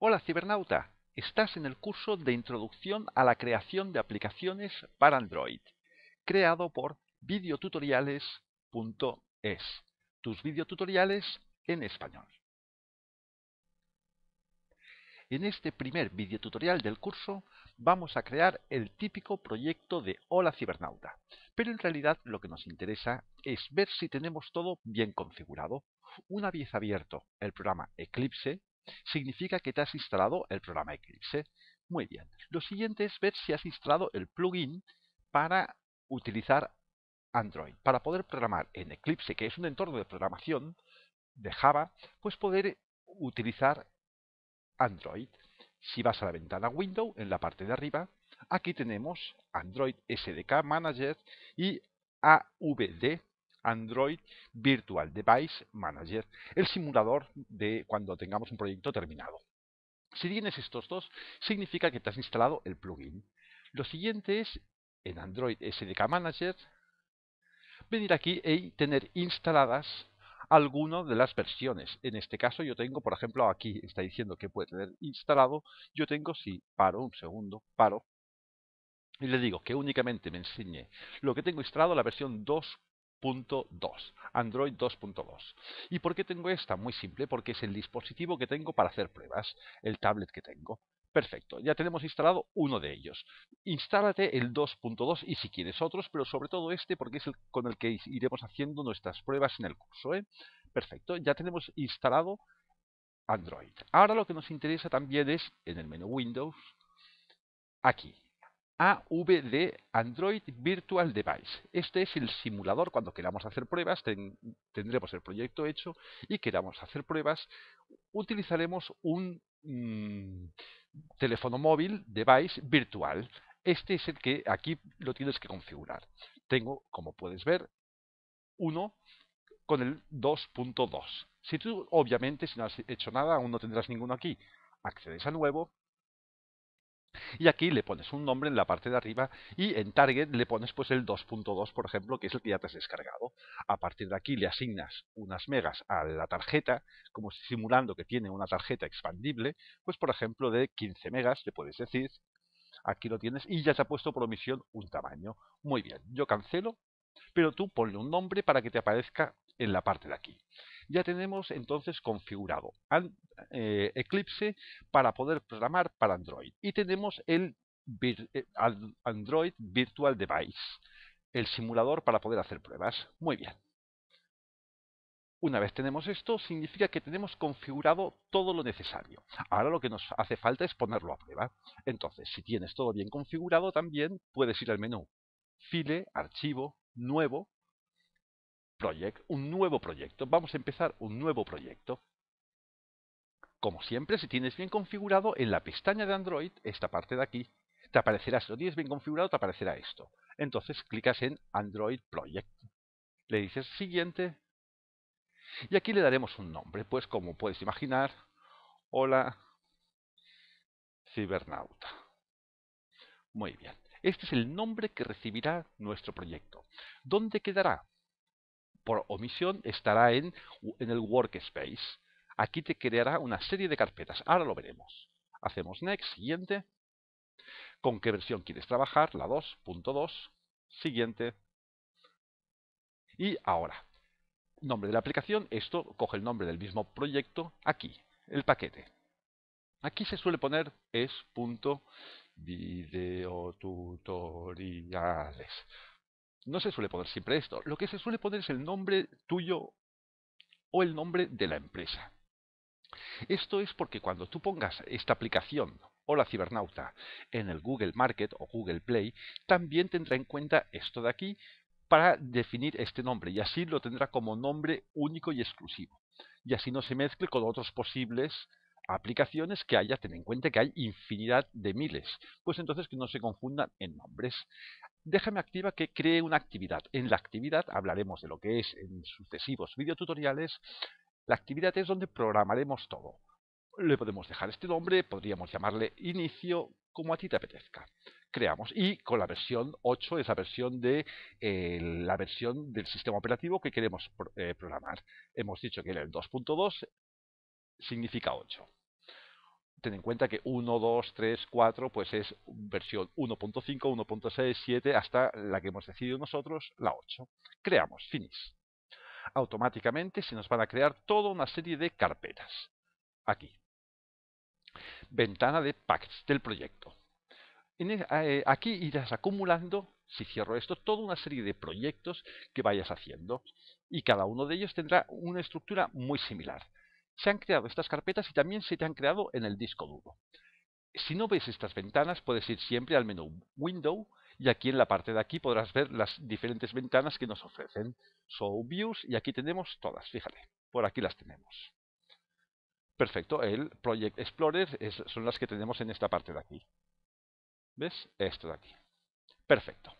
Hola cibernauta, estás en el curso de Introducción a la creación de aplicaciones para Android, creado por videotutoriales.es, tus videotutoriales en español. En este primer videotutorial del curso vamos a crear el típico proyecto de Hola Cibernauta, pero en realidad lo que nos interesa es ver si tenemos todo bien configurado. Una vez abierto el programa Eclipse, significa que te has instalado el programa Eclipse. Muy bien. Lo siguiente es ver si has instalado el plugin para utilizar Android. Para poder programar en Eclipse, que es un entorno de programación de Java, pues poder utilizar Android. Si vas a la ventana Window, en la parte de arriba, aquí tenemos Android SDK Manager y AVD Android Virtual Device Manager, el simulador de cuando tengamos un proyecto terminado. Si tienes estos dos, significa que te has instalado el plugin. Lo siguiente es, en Android SDK Manager, venir aquí y e tener instaladas alguna de las versiones. En este caso yo tengo, por ejemplo, aquí está diciendo que puede tener instalado. Yo tengo, si paro un segundo, paro, y le digo que únicamente me enseñe lo que tengo instalado, la versión 2. 2. Android 2.2. ¿Y por qué tengo esta? Muy simple, porque es el dispositivo que tengo para hacer pruebas, el tablet que tengo. Perfecto, ya tenemos instalado uno de ellos. Instálate el 2.2 y si quieres otros, pero sobre todo este porque es el con el que iremos haciendo nuestras pruebas en el curso. ¿eh? Perfecto, ya tenemos instalado Android. Ahora lo que nos interesa también es, en el menú Windows, aquí, AVD Android Virtual Device. Este es el simulador cuando queramos hacer pruebas, tendremos el proyecto hecho y queramos hacer pruebas, utilizaremos un mm, teléfono móvil device virtual. Este es el que aquí lo tienes que configurar. Tengo, como puedes ver, uno con el 2.2. Si tú, obviamente, si no has hecho nada, aún no tendrás ninguno aquí, accedes a nuevo y aquí le pones un nombre en la parte de arriba y en target le pones pues el 2.2, por ejemplo, que es el que ya te has descargado. A partir de aquí le asignas unas megas a la tarjeta, como simulando que tiene una tarjeta expandible, pues por ejemplo de 15 megas, le puedes decir, aquí lo tienes y ya se ha puesto por omisión un tamaño. Muy bien, yo cancelo, pero tú ponle un nombre para que te aparezca en la parte de aquí. Ya tenemos entonces configurado eh, Eclipse para poder programar para Android. Y tenemos el eh, Android Virtual Device, el simulador para poder hacer pruebas. Muy bien. Una vez tenemos esto, significa que tenemos configurado todo lo necesario. Ahora lo que nos hace falta es ponerlo a prueba. Entonces, si tienes todo bien configurado, también puedes ir al menú File, Archivo, Nuevo, project, un nuevo proyecto. Vamos a empezar un nuevo proyecto. Como siempre, si tienes bien configurado, en la pestaña de Android, esta parte de aquí, te aparecerá, si lo tienes bien configurado, te aparecerá esto. Entonces clicas en Android Project. Le dices siguiente. Y aquí le daremos un nombre, pues como puedes imaginar, hola cibernauta. Muy bien. Este es el nombre que recibirá nuestro proyecto. ¿Dónde quedará? por omisión estará en, el workspace. Aquí te creará una serie de carpetas. Ahora lo veremos. Hacemos next, siguiente. ¿Con qué versión quieres trabajar? La 2.2. Siguiente. Y ahora, nombre de la aplicación. Esto coge el nombre del mismo proyecto aquí, el paquete. Aquí se suele poner es.videotutoriales no se suele poner siempre esto. Lo que se suele poner es el nombre tuyo o el nombre de la empresa. Esto es porque cuando tú pongas esta aplicación o la cibernauta en el Google Market o Google Play, también tendrá en cuenta esto de aquí para definir este nombre y así lo tendrá como nombre único y exclusivo. Y así no se mezcle con otras posibles aplicaciones que haya, ten en cuenta que hay infinidad de miles, pues entonces que no se confundan en nombres déjame activa que cree una actividad. En la actividad hablaremos de lo que es en sucesivos videotutoriales. La actividad es donde programaremos todo. Le podemos dejar este nombre, podríamos llamarle inicio, como a ti te apetezca. Creamos. Y con la versión 8 es la versión, de, eh, la versión del sistema operativo que queremos eh, programar. Hemos dicho que en el 2.2 significa 8 ten en cuenta que 1, 2, 3, 4, pues es versión 1.5, 1.6, 7, hasta la que hemos decidido nosotros, la 8. Creamos, finish. Automáticamente se nos van a crear toda una serie de carpetas. Aquí. Ventana de packs del proyecto. E, eh, aquí irás acumulando, si cierro esto, toda una serie de proyectos que vayas haciendo. Y cada uno de ellos tendrá una estructura muy similar se han creado estas carpetas y también se te han creado en el disco duro. Si no ves estas ventanas, puedes ir siempre al menú Window y aquí en la parte de aquí podrás ver las diferentes ventanas que nos ofrecen. Show Views y aquí tenemos todas, fíjate, por aquí las tenemos. Perfecto, el Project Explorer son las que tenemos en esta parte de aquí. ¿Ves? Esto de aquí. Perfecto.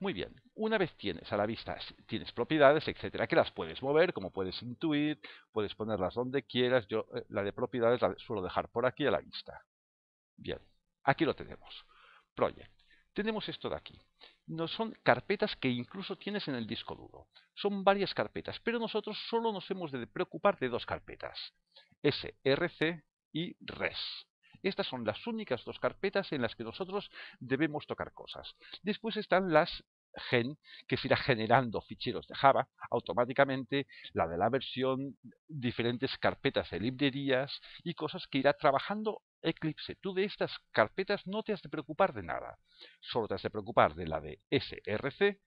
Muy bien, una vez tienes a la vista, tienes propiedades, etcétera, que las puedes mover, como puedes intuir, puedes ponerlas donde quieras. Yo eh, la de propiedades la suelo dejar por aquí a la vista. Bien, aquí lo tenemos. Project. Tenemos esto de aquí. No son carpetas que incluso tienes en el disco duro. Son varias carpetas, pero nosotros solo nos hemos de preocupar de dos carpetas. SRC y RES. Estas son las únicas dos carpetas en las que nosotros debemos tocar cosas. Después están las gen, que se irá generando ficheros de Java automáticamente, la de la versión, diferentes carpetas de librerías y cosas que irá trabajando Eclipse. Tú de estas carpetas no te has de preocupar de nada, solo te has de preocupar de la de SRC,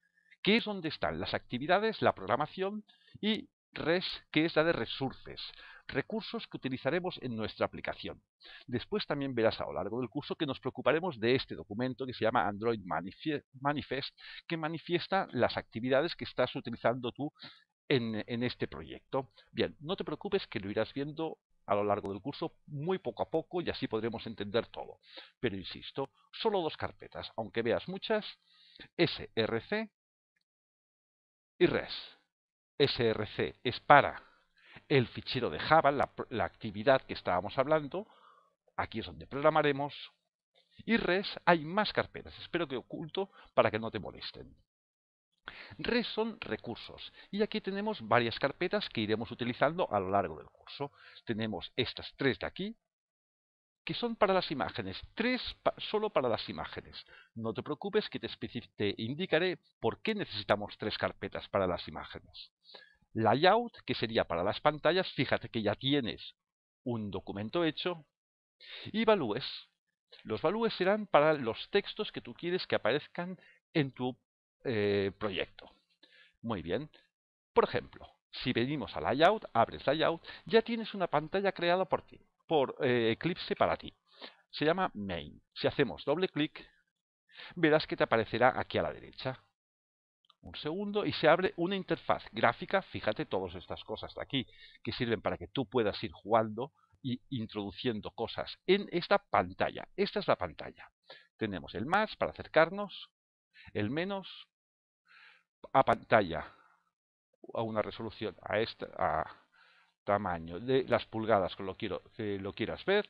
que es donde están las actividades, la programación y RES, que es la de resources recursos que utilizaremos en nuestra aplicación. Después también verás a lo largo del curso que nos preocuparemos de este documento que se llama Android Manifest, que manifiesta las actividades que estás utilizando tú en, este proyecto. Bien, no te preocupes que lo irás viendo a lo largo del curso muy poco a poco y así podremos entender todo. Pero insisto, solo dos carpetas, aunque veas muchas, SRC y RES. SRC es para el fichero de Java, la, actividad que estábamos hablando, aquí es donde programaremos, y res hay más carpetas, espero que oculto para que no te molesten. Res son recursos y aquí tenemos varias carpetas que iremos utilizando a lo largo del curso. Tenemos estas tres de aquí que son para las imágenes, tres solo para las imágenes. No te preocupes que te, te indicaré por qué necesitamos tres carpetas para las imágenes layout, que sería para las pantallas, fíjate que ya tienes un documento hecho, y valúes. Los valúes serán para los textos que tú quieres que aparezcan en tu eh, proyecto. Muy bien. Por ejemplo, si venimos a Layout, abres Layout, ya tienes una pantalla creada por ti, por eh, Eclipse para ti. Se llama Main. Si hacemos doble clic, verás que te aparecerá aquí a la derecha un segundo, y se abre una interfaz gráfica, fíjate todas estas cosas de aquí, que sirven para que tú puedas ir jugando y introduciendo cosas en esta pantalla. Esta es la pantalla. Tenemos el más para acercarnos, el menos a pantalla, a una resolución, a, este a tamaño de las pulgadas que lo, quiero, que lo quieras ver.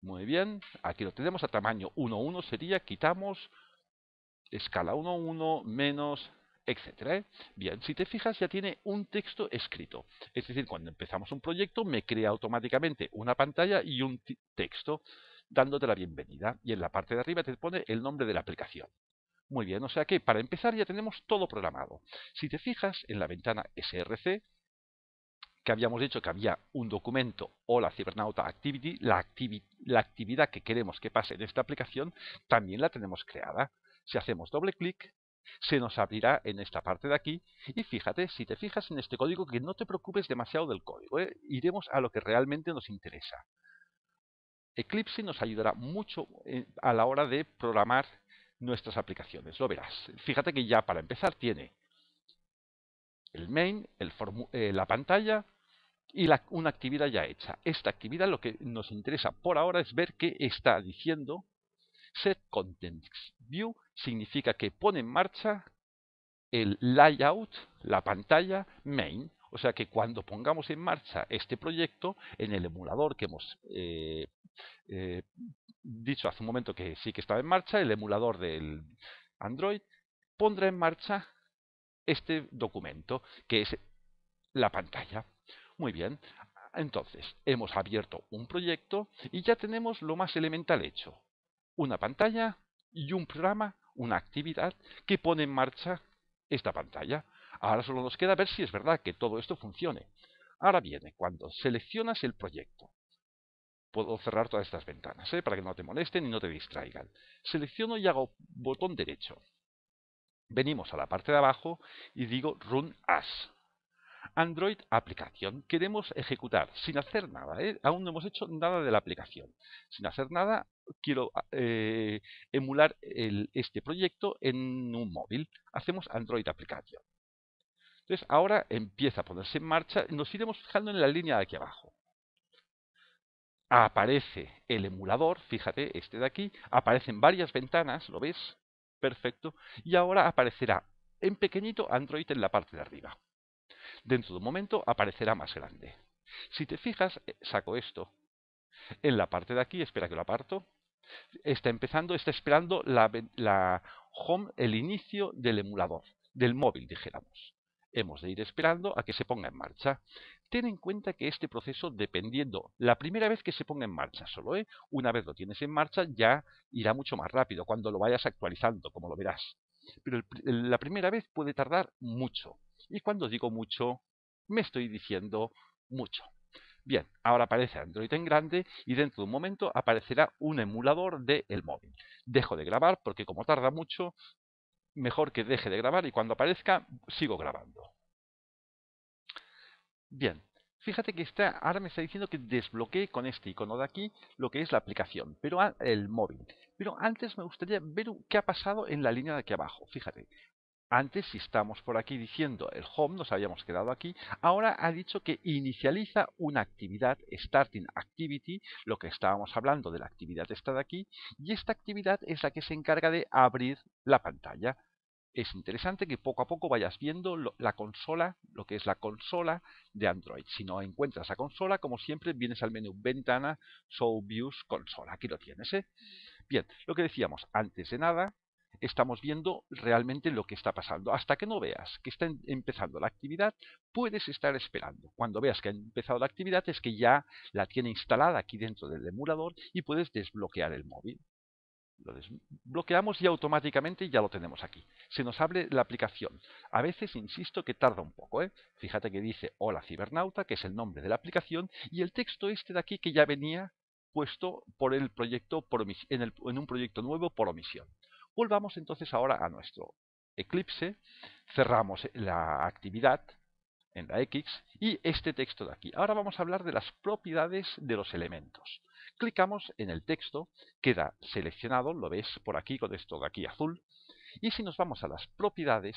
Muy bien, aquí lo tenemos a tamaño 1.1 sería, quitamos escala 1, 1, menos, etc. ¿eh? Bien, si te fijas ya tiene un texto escrito. Es decir, cuando empezamos un proyecto me crea automáticamente una pantalla y un texto dándote la bienvenida. Y en la parte de arriba te pone el nombre de la aplicación. Muy bien, o sea que para empezar ya tenemos todo programado. Si te fijas en la ventana SRC, que habíamos dicho que había un documento o la cibernauta activity, la, la actividad que queremos que pase en esta aplicación también la tenemos creada. Si hacemos doble clic, se nos abrirá en esta parte de aquí y fíjate, si te fijas en este código, que no te preocupes demasiado del código, ¿eh? iremos a lo que realmente nos interesa. Eclipse nos ayudará mucho eh, a la hora de programar nuestras aplicaciones, lo verás. Fíjate que ya para empezar tiene el main, eh, la pantalla y una actividad ya hecha. Esta actividad lo que nos interesa por ahora es ver qué está diciendo Set View significa que pone en marcha el layout, la pantalla main. O sea que cuando pongamos en marcha este proyecto, en el emulador que hemos eh, eh, dicho hace un momento que sí que estaba en marcha, el emulador del Android pondrá en marcha este documento, que es la pantalla. Muy bien, entonces hemos abierto un proyecto y ya tenemos lo más elemental hecho una pantalla y un programa, una actividad que pone en marcha esta pantalla. Ahora solo nos queda ver si es verdad que todo esto funcione. Ahora viene cuando seleccionas el proyecto. Puedo cerrar todas estas ventanas ¿eh? para que no te molesten y no te distraigan. Selecciono y hago botón derecho. Venimos a la parte de abajo y digo Run As. Android aplicación. Queremos ejecutar sin hacer nada. ¿eh? Aún no hemos hecho nada de la aplicación. Sin hacer nada, quiero ah, eh, emular este proyecto en un móvil. Hacemos Android Application. Entonces ahora empieza a ponerse en marcha. Nos iremos fijando en la línea de aquí abajo. Aparece el emulador, fíjate, este de aquí. Aparecen varias ventanas, ¿lo ves? Perfecto. Y ahora aparecerá en pequeñito Android en la parte de arriba. Dentro de un momento aparecerá más grande. Si te fijas, eh, saco esto. En la parte de aquí, espera que lo aparto, está empezando, está esperando la, el inicio del emulador, del móvil, dijéramos. Hemos de ir esperando a que se ponga en marcha. Ten en cuenta que este proceso, dependiendo, la primera vez que se ponga en marcha solo, ¿eh? una vez lo tienes en marcha, ya irá mucho más rápido cuando lo vayas actualizando, como lo verás. Pero la primera vez puede tardar mucho. Y cuando digo mucho, me estoy diciendo mucho. Bien, ahora aparece Android en grande y dentro de un momento aparecerá un emulador del móvil. Dejo de grabar porque como tarda mucho, mejor que deje de grabar y cuando aparezca sigo grabando. Bien, fíjate que está, ahora me está diciendo que desbloquee con este icono de aquí lo que es la aplicación, pero el móvil. Pero antes me gustaría ver qué ha pasado en la línea de aquí abajo. Fíjate, antes, si estamos por aquí diciendo el home, nos habíamos quedado aquí, ahora ha dicho que inicializa una actividad, starting activity, lo que estábamos hablando de la actividad esta de aquí, y esta actividad es la que se encarga de abrir la pantalla. Es interesante que poco a poco vayas viendo la consola, lo que es la consola de Android. Si no encuentras la consola, como siempre, vienes al menú Ventana, Show Views, Consola. Aquí lo tienes, ¿eh? Bien, lo que decíamos, antes de nada, estamos viendo realmente lo que está pasando. Hasta que no veas que está em, empezando la actividad, puedes estar esperando. Cuando veas que ha empezado la actividad es que ya la tiene instalada aquí dentro del emulador y puedes desbloquear el móvil. Lo desbloqueamos y automáticamente ya lo tenemos aquí. Se nos abre la aplicación. A veces insisto que tarda un poco. ¿eh? Fíjate que dice Hola Cibernauta, que es el nombre de la aplicación, y el texto este de aquí que ya venía puesto por el proyecto en, un proyecto nuevo por omisión. Volvamos entonces ahora a nuestro Eclipse, cerramos la actividad en la X y este texto de aquí. Ahora vamos a hablar de las propiedades de los elementos. Clicamos en el texto, queda seleccionado, lo ves por aquí con esto de aquí azul, y si nos vamos a las propiedades,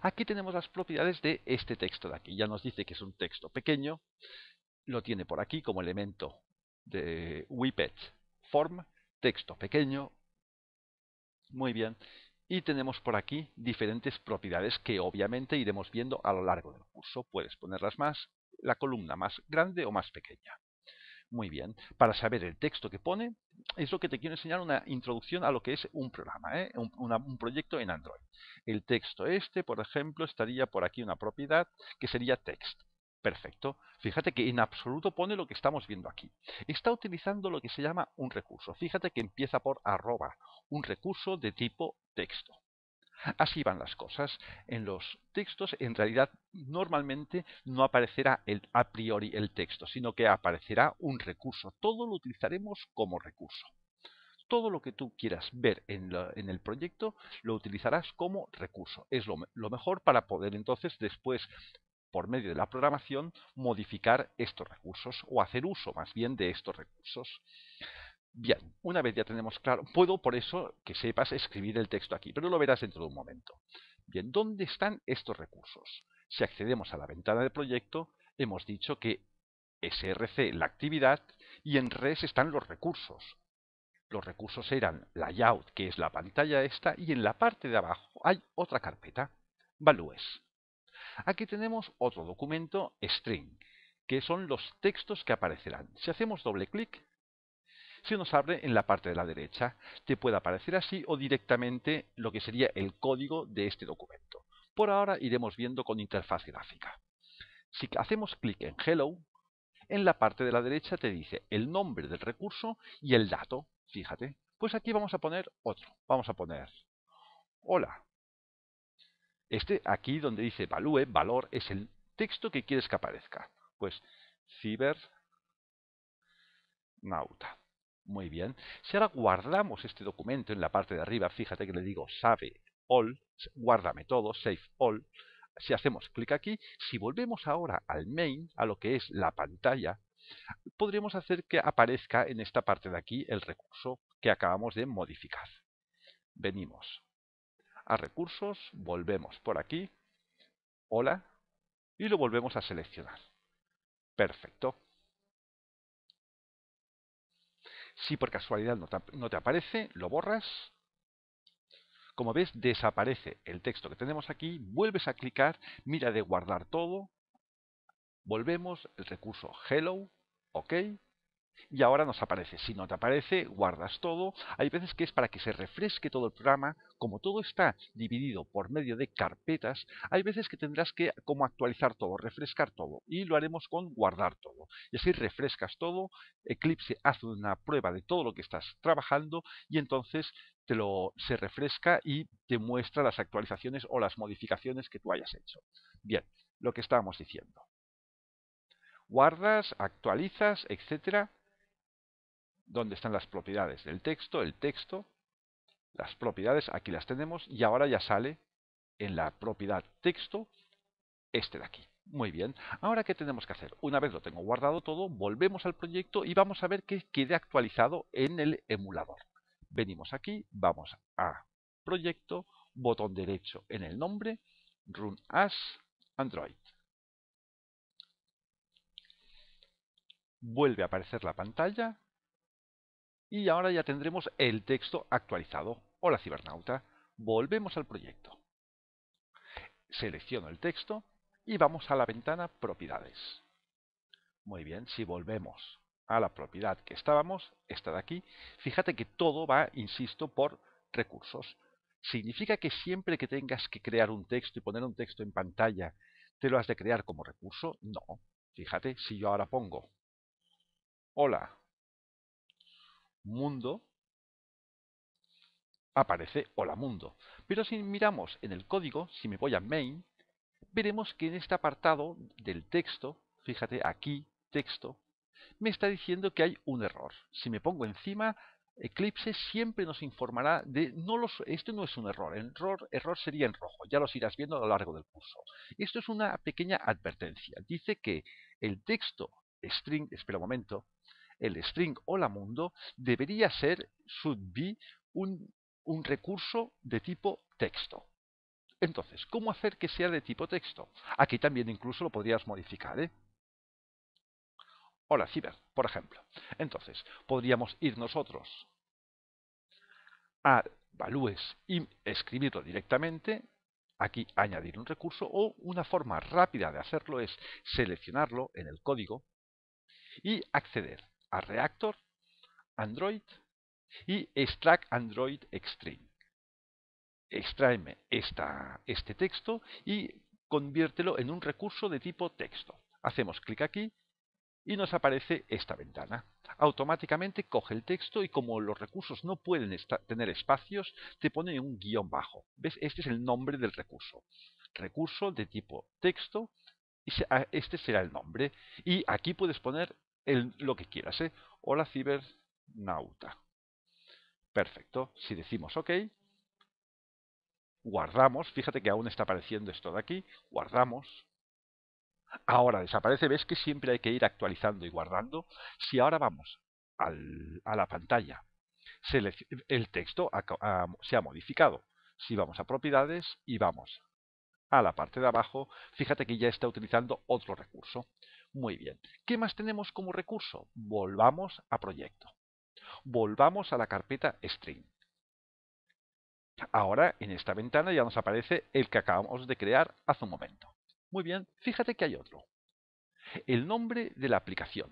aquí tenemos las propiedades de este texto de aquí. Ya nos dice que es un texto pequeño, lo tiene por aquí como elemento de Whippet Form, texto pequeño, muy bien. Y tenemos por aquí diferentes propiedades que obviamente iremos viendo a lo largo del curso. Puedes ponerlas más, la columna más grande o más pequeña. Muy bien, para saber el texto que pone, es lo que te quiero enseñar una introducción a lo que es un programa, ¿eh? un, un, proyecto en Android. El texto este, por ejemplo, estaría por aquí una propiedad que sería text. Perfecto. Fíjate que en absoluto pone lo que estamos viendo aquí. Está utilizando lo que se llama un recurso. Fíjate que empieza por arroba, un recurso de tipo texto. Así van las cosas. En los textos, en realidad, normalmente no aparecerá a priori el texto, sino que aparecerá un recurso. Todo lo utilizaremos como recurso. Todo lo que tú quieras ver en, el proyecto lo utilizarás como recurso. Es lo mejor para poder entonces después por medio de la programación, modificar estos recursos o hacer uso más bien de estos recursos. Bien, una vez ya tenemos claro, puedo por eso que sepas escribir el texto aquí, pero lo verás dentro de un momento. Bien, ¿dónde están estos recursos? Si accedemos a la ventana de proyecto, hemos dicho que SRC la actividad y en res están los recursos. Los recursos eran layout, que es la pantalla esta, y en la parte de abajo hay otra carpeta, values. Aquí tenemos otro documento string, que son los textos que aparecerán. Si hacemos doble clic, se nos abre en la parte de la derecha. Te puede aparecer así o directamente lo que sería el código de este documento. Por ahora iremos viendo con interfaz gráfica. Si hacemos clic en Hello, en la parte de la derecha te dice el nombre del recurso y el dato. Fíjate. Pues aquí vamos a poner otro. Vamos a poner Hola. Este aquí donde dice value, valor, es el texto que quieres que aparezca. Pues Nauta. Muy bien. Si ahora guardamos este documento en la parte de arriba, fíjate que le digo save all, guárdame todo, save all. Si hacemos clic aquí, si volvemos ahora al main, a lo que es la pantalla, podremos hacer que aparezca en esta parte de aquí el recurso que acabamos de modificar. Venimos, a recursos, volvemos por aquí, hola, y lo volvemos a seleccionar. Perfecto. Si por casualidad no te aparece, lo borras. Como ves, desaparece el texto que tenemos aquí, vuelves a clicar, mira de guardar todo, volvemos, el recurso hello, ok, y ahora nos aparece. Si no te aparece, guardas todo. Hay veces que es para que se refresque todo el programa. Como todo está dividido por medio de carpetas, hay veces que tendrás que como actualizar todo, refrescar todo. Y lo haremos con guardar todo. Y así refrescas todo. Eclipse hace una prueba de todo lo que estás trabajando y entonces te lo, se refresca y te muestra las actualizaciones o las modificaciones que tú hayas hecho. Bien, lo que estábamos diciendo. Guardas, actualizas, etcétera, dónde están las propiedades del texto, el texto, las propiedades, aquí las tenemos, y ahora ya sale en la propiedad texto este de aquí. Muy bien, ahora ¿qué tenemos que hacer? Una vez lo tengo guardado todo, volvemos al proyecto y vamos a ver que quede actualizado en el emulador. Venimos aquí, vamos a proyecto, botón derecho en el nombre, Run as Android. Vuelve a aparecer la pantalla y ahora ya tendremos el texto actualizado. Hola cibernauta, volvemos al proyecto. Selecciono el texto y vamos a la ventana propiedades. Muy bien, si volvemos a la propiedad que estábamos, esta de aquí, fíjate que todo va, insisto, por recursos. Significa que siempre que tengas que crear un texto y poner un texto en pantalla, ¿te lo has de crear como recurso? No. Fíjate, si yo ahora pongo, hola, mundo, aparece hola mundo. Pero si miramos en el código, si me voy a main, veremos que en este apartado del texto, fíjate aquí, texto, me está diciendo que hay un error. Si me pongo encima, Eclipse siempre nos informará de no esto no es un error, error, error sería en rojo, ya los irás viendo a lo largo del curso. Esto es una pequeña advertencia. Dice que el texto string, espera un momento, el string hola mundo debería ser, should be, un, un recurso de tipo texto. Entonces, ¿cómo hacer que sea de tipo texto? Aquí también incluso lo podrías modificar. ¿eh? Hola ciber, por ejemplo. Entonces, podríamos ir nosotros a values y escribirlo directamente. Aquí añadir un recurso o una forma rápida de hacerlo es seleccionarlo en el código y acceder. Reactor, Android y extract Android Extreme. Extraeme esta, este texto y conviértelo en un recurso de tipo texto. Hacemos clic aquí y nos aparece esta ventana. Automáticamente coge el texto y como los recursos no pueden tener espacios, te pone un guión bajo. ¿Ves? Este es el nombre del recurso. Recurso de tipo texto y ah, este será el nombre. Y aquí puedes poner lo que quieras. ¿eh? Hola cibernauta. Perfecto. Si decimos OK, guardamos. Fíjate que aún está apareciendo esto de aquí. Guardamos. Ahora desaparece. ¿Ves que siempre hay que ir actualizando y guardando? Si ahora vamos a la pantalla, el texto se ha modificado. Si vamos a propiedades y vamos a la parte de abajo, fíjate que ya está utilizando otro recurso. Muy bien. ¿Qué más tenemos como recurso? Volvamos a proyecto. Volvamos a la carpeta string. Ahora en esta ventana ya nos aparece el que acabamos de crear hace un momento. Muy bien, fíjate que hay otro. El nombre de la aplicación.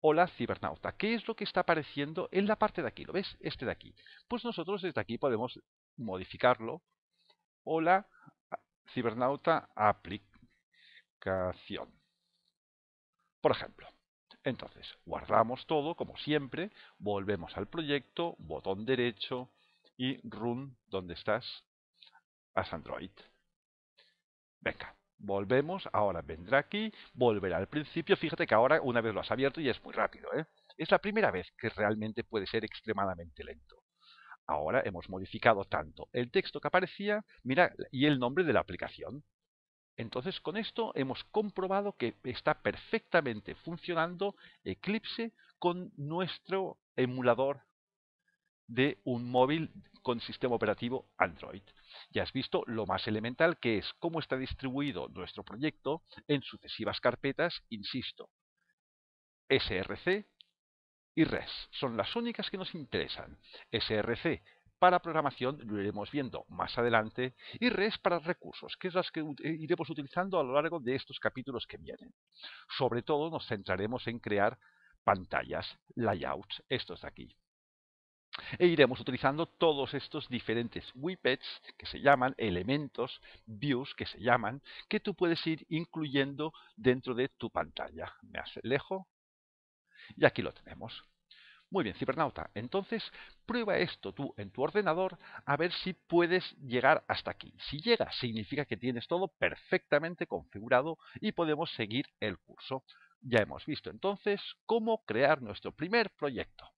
Hola cibernauta. ¿Qué es lo que está apareciendo en la parte de aquí? ¿Lo ves? Este de aquí. Pues nosotros desde aquí podemos modificarlo. Hola cibernauta aplicación por ejemplo. Entonces, guardamos todo, como siempre, volvemos al proyecto, botón derecho y run, donde estás, as Android. Venga, volvemos, ahora vendrá aquí, volverá al principio, fíjate que ahora una vez lo has abierto y es muy rápido, ¿eh? Es la primera vez que realmente puede ser extremadamente lento. Ahora hemos modificado tanto el texto que aparecía, mira, y el nombre de la aplicación. Entonces con esto hemos comprobado que está perfectamente funcionando Eclipse con nuestro emulador de un móvil con sistema operativo Android. Ya has visto lo más elemental que es cómo está distribuido nuestro proyecto en sucesivas carpetas, insisto, SRC y RES. Son las únicas que nos interesan. SRC para programación lo iremos viendo más adelante y res para recursos, que es las que iremos utilizando a lo largo de estos capítulos que vienen. Sobre todo nos centraremos en crear pantallas, layouts, estos de aquí. E iremos utilizando todos estos diferentes widgets que se llaman elementos, views que se llaman, que tú puedes ir incluyendo dentro de tu pantalla. Me lejos. y aquí lo tenemos. Muy bien, cibernauta, entonces prueba esto tú en tu ordenador a ver si puedes llegar hasta aquí. Si llegas, significa que tienes todo perfectamente configurado y podemos seguir el curso. Ya hemos visto entonces cómo crear nuestro primer proyecto.